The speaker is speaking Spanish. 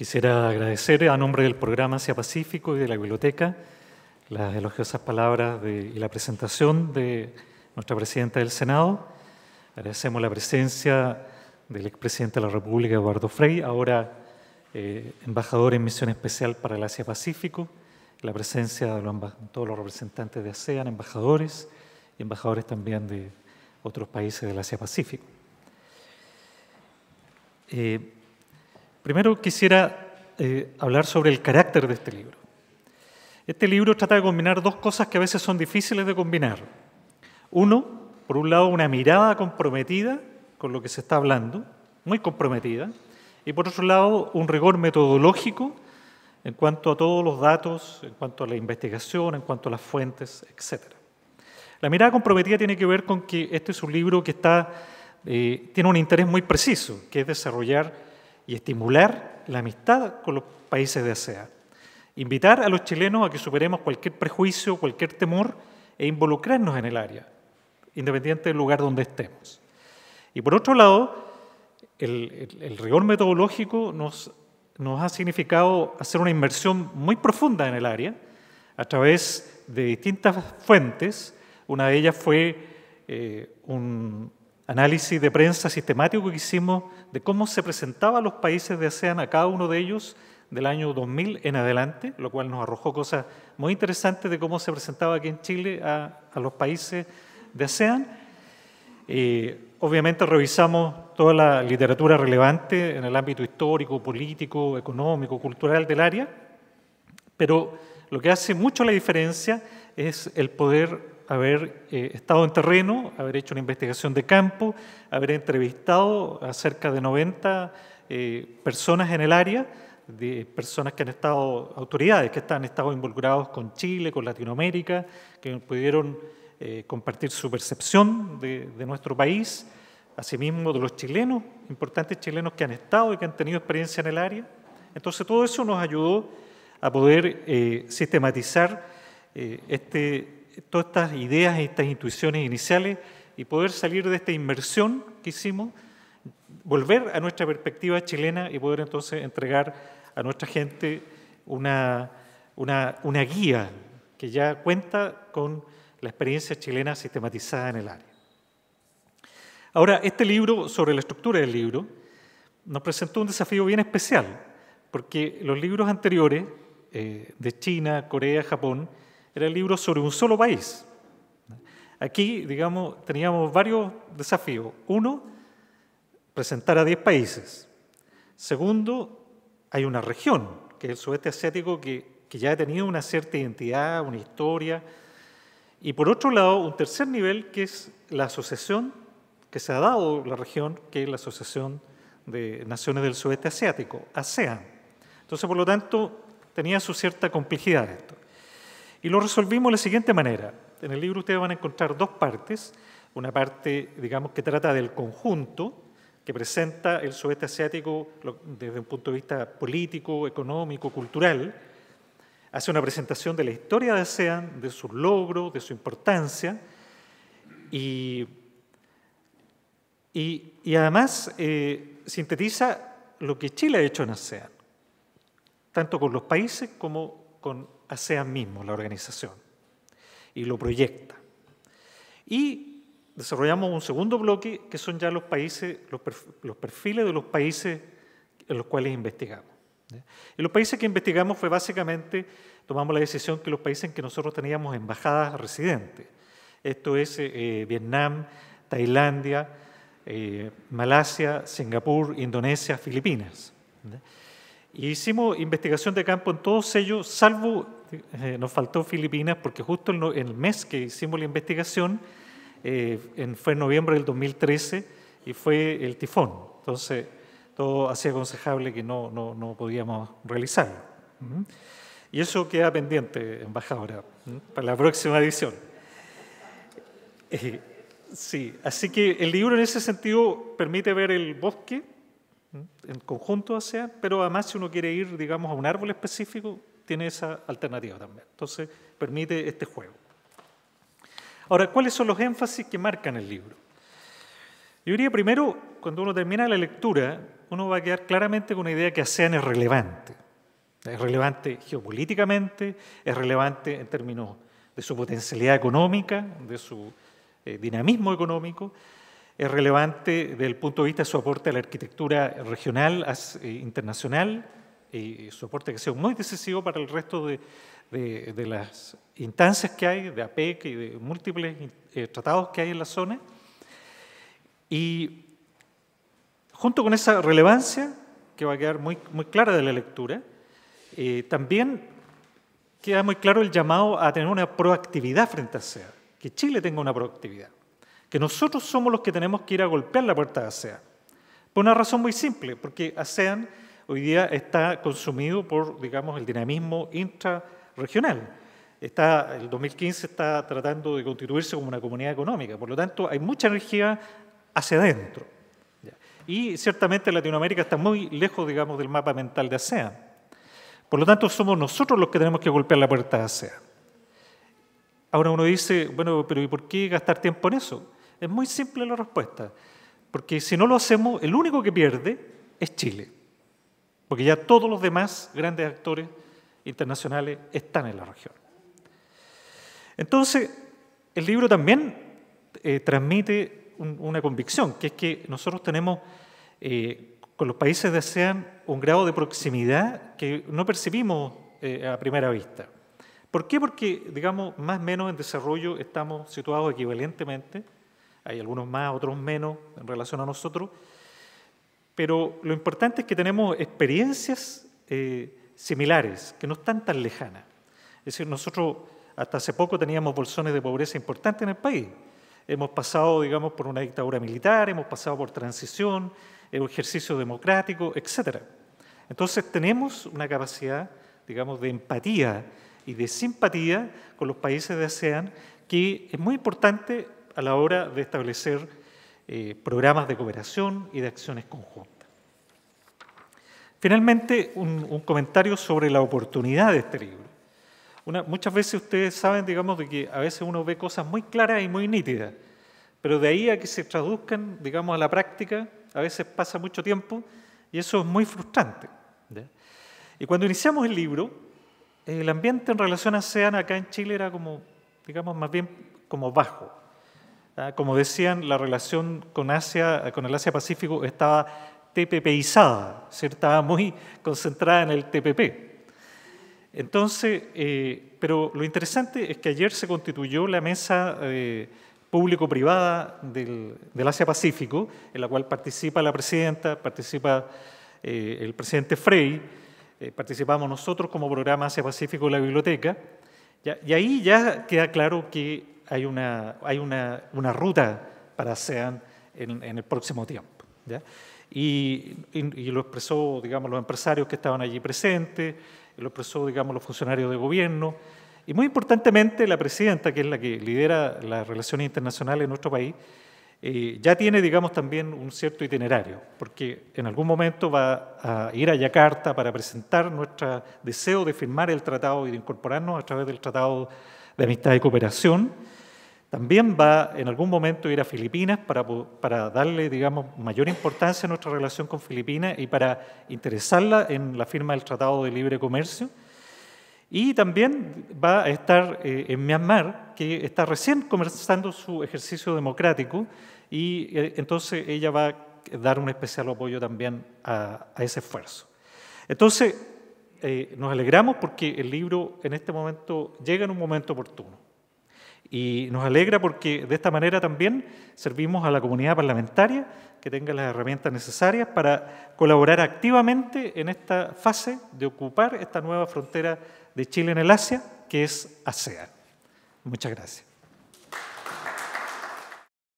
Quisiera agradecer a nombre del programa Asia Pacífico y de la biblioteca las elogiosas palabras y la presentación de nuestra presidenta del Senado. Agradecemos la presencia del expresidente de la República, Eduardo Frey, ahora eh, embajador en misión especial para el Asia Pacífico, la presencia de todos los representantes de ASEAN, embajadores y embajadores también de otros países del Asia Pacífico. Eh, Primero quisiera eh, hablar sobre el carácter de este libro. Este libro trata de combinar dos cosas que a veces son difíciles de combinar. Uno, por un lado, una mirada comprometida con lo que se está hablando, muy comprometida, y por otro lado, un rigor metodológico en cuanto a todos los datos, en cuanto a la investigación, en cuanto a las fuentes, etc. La mirada comprometida tiene que ver con que este es un libro que está, eh, tiene un interés muy preciso, que es desarrollar y estimular la amistad con los países de e ASEAN. Invitar a los chilenos a que superemos cualquier prejuicio, cualquier temor e involucrarnos en el área, independiente del lugar donde estemos. Y por otro lado, el, rigor metodológico nos, ha significado hacer una inmersión muy profunda en el área a través de distintas fuentes. Una de ellas fue eh, un, análisis de prensa sistemático que hicimos de cómo se presentaban los países de ASEAN a cada uno de ellos del año 2000 en adelante, lo cual nos arrojó cosas muy interesantes de cómo se presentaba aquí en Chile a, los países de ASEAN. Eh, obviamente revisamos toda la literatura relevante en el ámbito histórico, político, económico, cultural del área, pero lo que hace mucho la diferencia es el poder haber eh, estado en terreno, haber hecho una investigación de campo, haber entrevistado a cerca de 90 eh, personas en el área, de personas que han estado, autoridades que han estado involucrados con Chile, con Latinoamérica, que pudieron eh, compartir su percepción de, de nuestro país, asimismo de los chilenos, importantes chilenos que han estado y que han tenido experiencia en el área. Entonces todo eso nos ayudó a poder sistematizar este todas estas ideas, estas intuiciones iniciales y poder salir de esta inmersión que hicimos, volver a nuestra perspectiva chilena y poder entonces entregar a nuestra gente una, guía que ya cuenta con la experiencia chilena sistematizada en el área. Ahora, este libro, sobre la estructura del libro, nos presentó un desafío bien especial, porque los libros anteriores eh, de China, Corea, Japón, era el libro sobre un solo país. Aquí, digamos, teníamos varios desafíos. Uno, presentar a 10 países. Segundo, hay una región, que es el sudeste asiático, que, que ya ha tenido una cierta identidad, una historia. Y por otro lado, un tercer nivel, que es la asociación que se ha dado la región, que es la Asociación de Naciones del Sudeste Asiático, ASEAN. Entonces, por lo tanto, tenía su cierta complejidad esto. Y lo resolvimos de la siguiente manera. En el libro ustedes van a encontrar dos partes. Una parte, digamos, que trata del conjunto, que presenta el sudeste asiático desde un punto de vista político, económico, cultural. Hace una presentación de la historia de ASEAN, de sus logros, de su importancia. Y, además eh, sintetiza lo que Chile ha hecho en ASEAN, tanto con los países como con ASEAN mismo, la organización, y lo proyecta. Y desarrollamos un segundo bloque que son ya los países, los perfiles de los países en los cuales investigamos. En los países que investigamos fue básicamente, tomamos la decisión que los países en que nosotros teníamos embajadas residentes, esto es eh, eh, Vietnam, Tailandia, eh, Malasia, Singapur, Indonesia, Filipinas hicimos investigación de campo en todos ellos, salvo eh, nos faltó Filipinas, porque justo en, el mes que hicimos la investigación, eh, en, fue en noviembre del 2013, y fue el tifón. Entonces, todo hacía aconsejable que no, no, no podíamos realizarlo. ¿Mm? Y eso queda pendiente, embajadora, ¿Mm? para la próxima edición. Eh, sí, así que el libro en ese sentido permite ver el bosque en conjunto ASEAN, pero además si uno quiere ir, digamos, a un árbol específico, tiene esa alternativa también. Entonces, permite este juego. Ahora, ¿cuáles son los énfasis que marcan el libro? Yo diría primero, cuando uno termina la lectura, uno va a quedar claramente con una idea que ASEAN es relevante. Es relevante geopolíticamente, es relevante en términos de su potencialidad económica, de su eh, dinamismo económico, es relevante desde el punto de vista de su aporte a la arquitectura regional, eh, internacional, y su aporte que sea muy decisivo para el resto de, las instancias que hay, de APEC y de múltiples eh, tratados que hay en la zona. Y junto con esa relevancia, que va a quedar muy, clara de la lectura, eh, también queda muy claro el llamado a tener una proactividad frente a SEA, que Chile tenga una proactividad que nosotros somos los que tenemos que ir a golpear la puerta de ASEAN. Por una razón muy simple, porque ASEAN hoy día está consumido por, digamos, el dinamismo intrarregional. Está, el 2015 está tratando de constituirse como una comunidad económica, por lo tanto hay mucha energía hacia adentro. Y ciertamente Latinoamérica está muy lejos, digamos, del mapa mental de ASEAN. Por lo tanto, somos nosotros los que tenemos que golpear la puerta de ASEAN. Ahora uno dice, bueno, pero ¿y por qué gastar tiempo en eso? Es muy simple la respuesta, porque si no lo hacemos, el único que pierde es Chile, porque ya todos los demás grandes actores internacionales están en la región. Entonces, el libro también eh, transmite una convicción, que es que nosotros tenemos eh, con los países de ASEAN un grado de proximidad que no percibimos eh, a primera vista. ¿Por qué? Porque, digamos, más o menos en desarrollo estamos situados equivalentemente hay algunos más, otros menos en relación a nosotros. Pero lo importante es que tenemos experiencias eh, similares, que no están tan lejanas. Es decir, nosotros hasta hace poco teníamos bolsones de pobreza importantes en el país. Hemos pasado, digamos, por una dictadura militar, hemos pasado por transición, ejercicio democrático, etc. Entonces tenemos una capacidad, digamos, de empatía y de simpatía con los países de ASEAN que es muy importante a la hora de establecer eh, programas de cooperación y de acciones conjuntas. Finalmente, un, comentario sobre la oportunidad de este libro. muchas veces ustedes saben, digamos, que a veces uno ve cosas muy claras y muy nítidas, pero de ahí a que se traduzcan, digamos, a la práctica, a veces pasa mucho tiempo y eso es muy frustrante. Y cuando iniciamos el libro, el ambiente en relación a ASEAN acá en Chile era como, digamos, más bien como bajo. ¿ah? Como decían, la relación con, Asia, con el Asia-Pacífico estaba TPPizada, estaba muy concentrada en el TPP. Entonces, eh, pero lo interesante es que ayer se constituyó la mesa eh, público-privada del, Asia-Pacífico, en la cual participa la presidenta, participa eh, el presidente Frey, participamos nosotros como programa Asia-Pacífico de la biblioteca, y ahí ya queda claro que hay una, hay una, una ruta para ASEAN en, el próximo tiempo. Y, y, lo expresó, digamos, los empresarios que estaban allí presentes, lo expresó, digamos, los funcionarios de gobierno, y muy importantemente la presidenta, que es la que lidera las relaciones internacionales en nuestro país, eh, ya tiene, digamos, también un cierto itinerario, porque en algún momento va a ir a Yakarta para presentar nuestro deseo de firmar el tratado y de incorporarnos a través del Tratado de Amistad y Cooperación también va en algún momento a ir a Filipinas para, darle, digamos, mayor importancia a nuestra relación con Filipinas y para interesarla en la firma del Tratado de Libre Comercio. Y también va a estar eh, en Myanmar, que está recién comenzando su ejercicio democrático, y eh, entonces ella va a dar un especial apoyo también a, ese esfuerzo. Entonces, eh, nos alegramos porque el libro en este momento llega en un momento oportuno. Y nos alegra porque de esta manera también servimos a la comunidad parlamentaria que tenga las herramientas necesarias para colaborar activamente en esta fase de ocupar esta nueva frontera de Chile en el Asia, que es ASEAN. Muchas gracias.